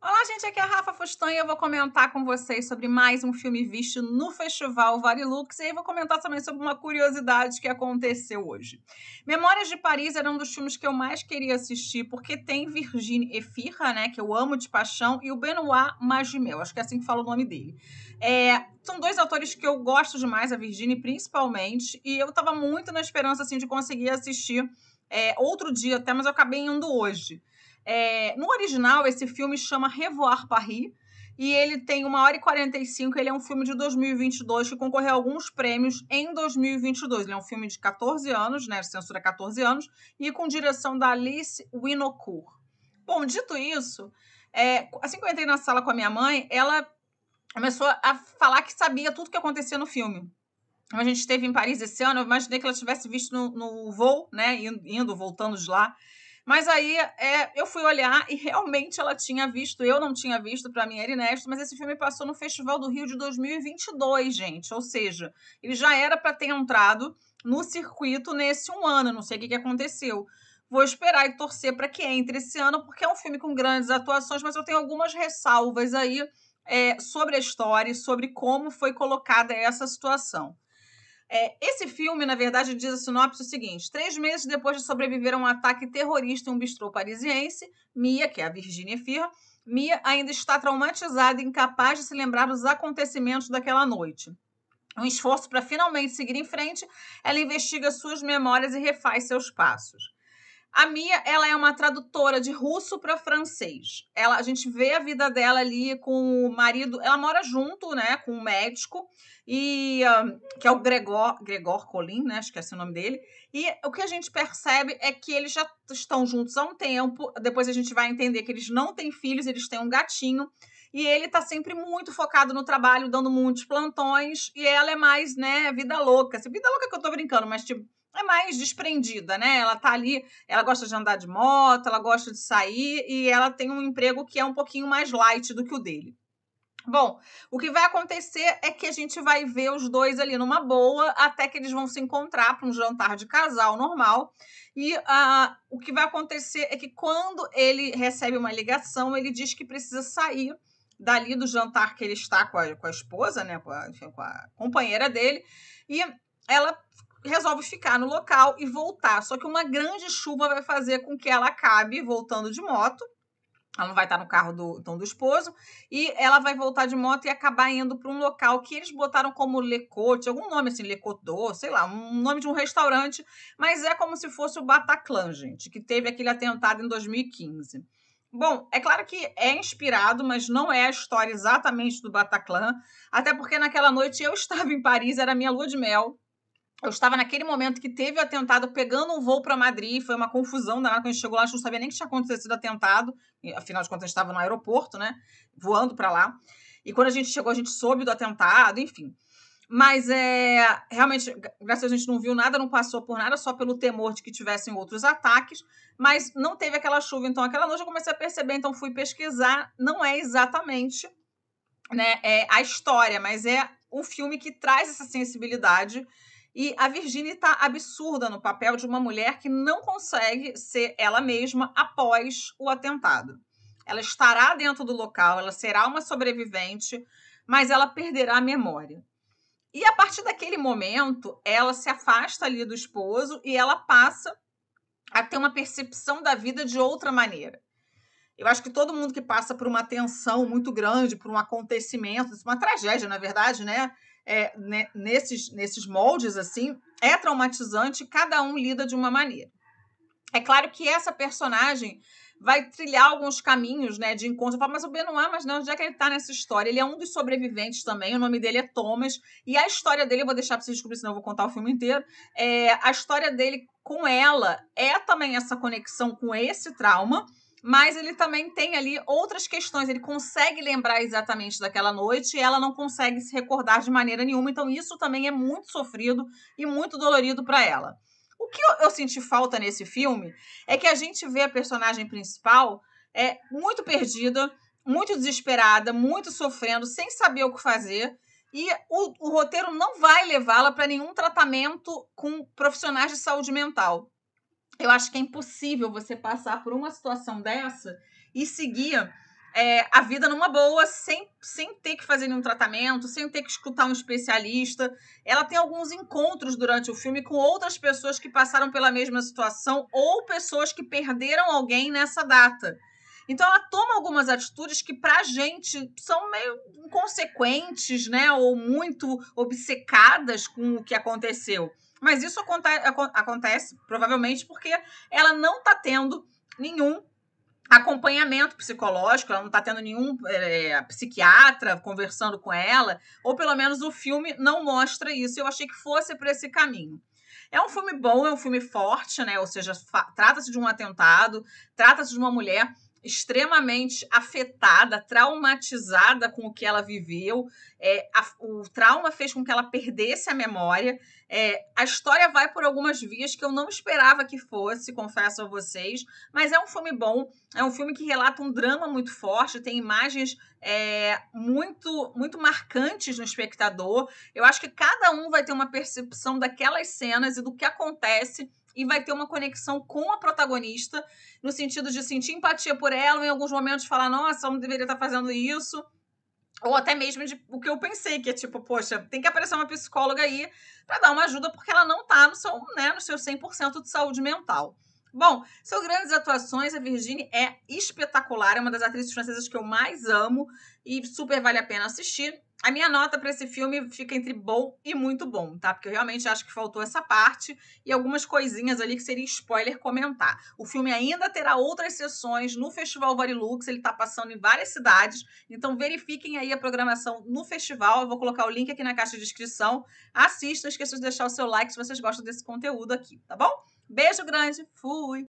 Olá, gente, aqui é a Rafa Fustan e eu vou comentar com vocês sobre mais um filme visto no Festival Varilux e aí vou comentar também sobre uma curiosidade que aconteceu hoje. Memórias de Paris era um dos filmes que eu mais queria assistir porque tem Virginie Efira, né, que eu amo de paixão, e o Benoit Magimel, acho que é assim que fala o nome dele. É, são dois autores que eu gosto demais, a Virginie principalmente, e eu tava muito na esperança, assim, de conseguir assistir é, outro dia até, mas eu acabei indo hoje. É, no original, esse filme chama Revoar Paris. E ele tem 1 hora e 45. Ele é um filme de 2022 que concorreu a alguns prêmios em 2022. Ele é um filme de 14 anos, né? Censura 14 anos. E com direção da Alice Winocourt. Bom, dito isso, é, assim que eu entrei na sala com a minha mãe, ela começou a falar que sabia tudo o que acontecia no filme. A gente esteve em Paris esse ano, eu imaginei que ela tivesse visto no, no voo, né? Indo, voltando de lá. Mas aí é, eu fui olhar e realmente ela tinha visto, eu não tinha visto, para mim era inesto, mas esse filme passou no Festival do Rio de 2022, gente. Ou seja, ele já era para ter entrado no circuito nesse um ano, não sei o que, que aconteceu. Vou esperar e torcer para que entre esse ano, porque é um filme com grandes atuações, mas eu tenho algumas ressalvas aí é, sobre a história e sobre como foi colocada essa situação. É, esse filme, na verdade, diz a sinopse o seguinte: três meses depois de sobreviver a um ataque terrorista em um bistrô parisiense, Mia, que é a Virginia Firra, Mia ainda está traumatizada e incapaz de se lembrar dos acontecimentos daquela noite. Um esforço para finalmente seguir em frente, ela investiga suas memórias e refaz seus passos. A Mia, ela é uma tradutora de russo para francês. Ela, a gente vê a vida dela ali com o marido. Ela mora junto, né, com o um médico e ah, que é o Gregor, Gregor Colin, né, acho que é esse o nome dele. E o que a gente percebe é que eles já estão juntos há um tempo. Depois a gente vai entender que eles não têm filhos, eles têm um gatinho. E ele está sempre muito focado no trabalho, dando muitos plantões. E ela é mais, né, vida louca. Assim, vida louca que eu estou brincando, mas tipo é mais desprendida, né? Ela tá ali, ela gosta de andar de moto, ela gosta de sair e ela tem um emprego que é um pouquinho mais light do que o dele. Bom, o que vai acontecer é que a gente vai ver os dois ali numa boa, até que eles vão se encontrar para um jantar de casal normal. E uh, o que vai acontecer é que quando ele recebe uma ligação, ele diz que precisa sair dali do jantar que ele está com a, com a esposa, né, com a, enfim, com a companheira dele, e ela resolve ficar no local e voltar. Só que uma grande chuva vai fazer com que ela acabe voltando de moto. Ela não vai estar no carro do, então, do esposo. E ela vai voltar de moto e acabar indo para um local que eles botaram como Lecote, algum nome assim, Lecotô, sei lá, um nome de um restaurante. Mas é como se fosse o Bataclan, gente, que teve aquele atentado em 2015. Bom, é claro que é inspirado, mas não é a história exatamente do Bataclan. Até porque naquela noite eu estava em Paris, era minha lua de mel eu estava naquele momento que teve o atentado pegando um voo para Madrid, foi uma confusão danada quando a gente chegou lá, a gente não sabia nem que tinha acontecido o atentado, afinal de contas a gente estava no aeroporto, né, voando para lá. E quando a gente chegou, a gente soube do atentado, enfim. Mas é, realmente, graças a Deus, a gente não viu nada, não passou por nada, só pelo temor de que tivessem outros ataques, mas não teve aquela chuva, então aquela noite eu comecei a perceber, então fui pesquisar, não é exatamente né, é a história, mas é um filme que traz essa sensibilidade e a Virginia está absurda no papel de uma mulher que não consegue ser ela mesma após o atentado. Ela estará dentro do local, ela será uma sobrevivente, mas ela perderá a memória. E a partir daquele momento, ela se afasta ali do esposo e ela passa a ter uma percepção da vida de outra maneira. Eu acho que todo mundo que passa por uma tensão muito grande, por um acontecimento, é uma tragédia, na verdade, né? é, né, nesses, nesses moldes, assim, é traumatizante, cada um lida de uma maneira. É claro que essa personagem vai trilhar alguns caminhos né, de encontro. Eu falo, mas o Benoit, mas não, onde é que ele está nessa história? Ele é um dos sobreviventes também, o nome dele é Thomas. E a história dele, eu vou deixar para vocês descobrir, senão eu vou contar o filme inteiro. É, a história dele com ela é também essa conexão com esse trauma mas ele também tem ali outras questões. Ele consegue lembrar exatamente daquela noite e ela não consegue se recordar de maneira nenhuma. Então, isso também é muito sofrido e muito dolorido para ela. O que eu, senti falta nesse filme é que a gente vê a personagem principal é muito perdida, muito desesperada, muito sofrendo, sem saber o que fazer. E o, o roteiro não vai levá-la para nenhum tratamento com profissionais de saúde mental eu acho que é impossível você passar por uma situação dessa e seguir é, a vida numa boa, sem, sem ter que fazer nenhum tratamento, sem ter que escutar um especialista. Ela tem alguns encontros durante o filme com outras pessoas que passaram pela mesma situação ou pessoas que perderam alguém nessa data. Então ela toma algumas atitudes que pra gente são meio inconsequentes, né, ou muito obcecadas com o que aconteceu. Mas isso aconte acontece provavelmente porque ela não está tendo nenhum acompanhamento psicológico, ela não está tendo nenhum é, psiquiatra conversando com ela, ou pelo menos o filme não mostra isso. Eu achei que fosse para esse caminho. É um filme bom, é um filme forte, né? Ou seja, trata-se de um atentado, trata-se de uma mulher extremamente afetada, traumatizada com o que ela viveu. É, a, o trauma fez com que ela perdesse a memória. É, a história vai por algumas vias que eu não esperava que fosse, confesso a vocês, mas é um filme bom. É um filme que relata um drama muito forte, tem imagens é, muito, muito marcantes no espectador. Eu acho que cada um vai ter uma percepção daquelas cenas e do que acontece e vai ter uma conexão com a protagonista, no sentido de sentir empatia por ela, em alguns momentos falar, nossa, eu não deveria estar fazendo isso. Ou até mesmo de, o que eu pensei, que é tipo, poxa, tem que aparecer uma psicóloga aí para dar uma ajuda, porque ela não tá no seu, né, no seu 100% de saúde mental. Bom, são grandes atuações. A Virginie é espetacular, é uma das atrizes francesas que eu mais amo e super vale a pena assistir. A minha nota para esse filme fica entre bom e muito bom, tá? Porque eu realmente acho que faltou essa parte e algumas coisinhas ali que seria spoiler comentar. O filme ainda terá outras sessões no Festival Varilux, ele tá passando em várias cidades, então verifiquem aí a programação no festival. Eu vou colocar o link aqui na caixa de descrição. Assista, esqueçam de deixar o seu like se vocês gostam desse conteúdo aqui, tá bom? Beijo grande, fui!